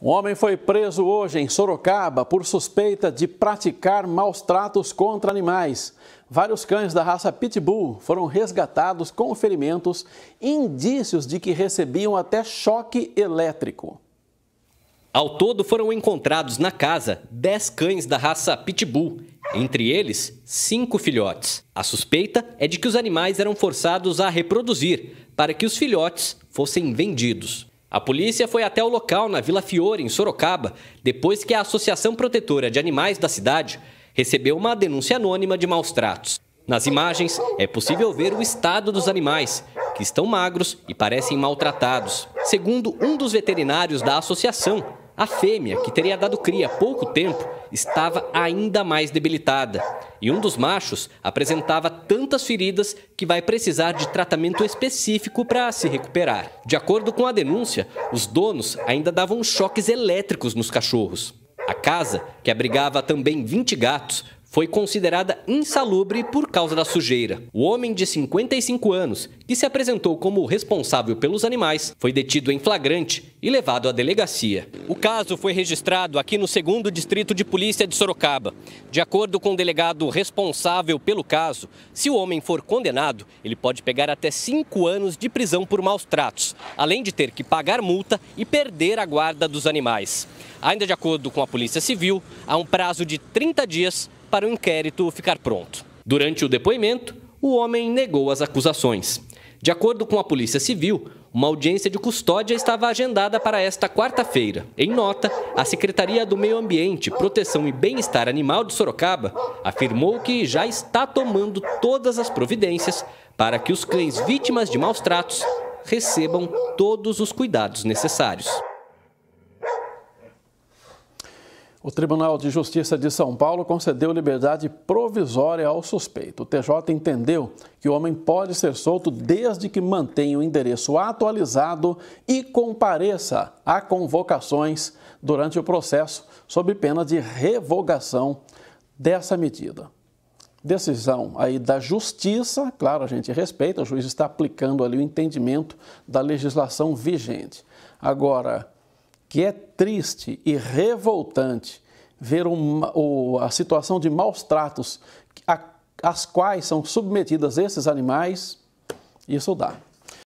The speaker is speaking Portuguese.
Um homem foi preso hoje em Sorocaba por suspeita de praticar maus tratos contra animais. Vários cães da raça Pitbull foram resgatados com ferimentos, indícios de que recebiam até choque elétrico. Ao todo foram encontrados na casa 10 cães da raça Pitbull, entre eles cinco filhotes. A suspeita é de que os animais eram forçados a reproduzir para que os filhotes fossem vendidos. A polícia foi até o local na Vila Fiore, em Sorocaba, depois que a Associação Protetora de Animais da cidade recebeu uma denúncia anônima de maus tratos. Nas imagens, é possível ver o estado dos animais, que estão magros e parecem maltratados. Segundo um dos veterinários da associação, a fêmea, que teria dado cria há pouco tempo, estava ainda mais debilitada. E um dos machos apresentava tantas feridas que vai precisar de tratamento específico para se recuperar. De acordo com a denúncia, os donos ainda davam choques elétricos nos cachorros. A casa, que abrigava também 20 gatos, foi considerada insalubre por causa da sujeira. O homem de 55 anos, que se apresentou como responsável pelos animais, foi detido em flagrante e levado à delegacia. O caso foi registrado aqui no 2 Distrito de Polícia de Sorocaba. De acordo com o delegado responsável pelo caso, se o homem for condenado, ele pode pegar até 5 anos de prisão por maus tratos, além de ter que pagar multa e perder a guarda dos animais. Ainda de acordo com a Polícia Civil, há um prazo de 30 dias para o inquérito ficar pronto. Durante o depoimento, o homem negou as acusações. De acordo com a Polícia Civil, uma audiência de custódia estava agendada para esta quarta-feira. Em nota, a Secretaria do Meio Ambiente, Proteção e Bem-Estar Animal de Sorocaba afirmou que já está tomando todas as providências para que os cães vítimas de maus tratos recebam todos os cuidados necessários. O Tribunal de Justiça de São Paulo concedeu liberdade provisória ao suspeito. O TJ entendeu que o homem pode ser solto desde que mantenha o endereço atualizado e compareça a convocações durante o processo, sob pena de revogação dessa medida. Decisão aí da justiça, claro, a gente respeita, o juiz está aplicando ali o entendimento da legislação vigente. Agora, que é triste e revoltante ver uma, a situação de maus tratos às quais são submetidas esses animais, isso dá.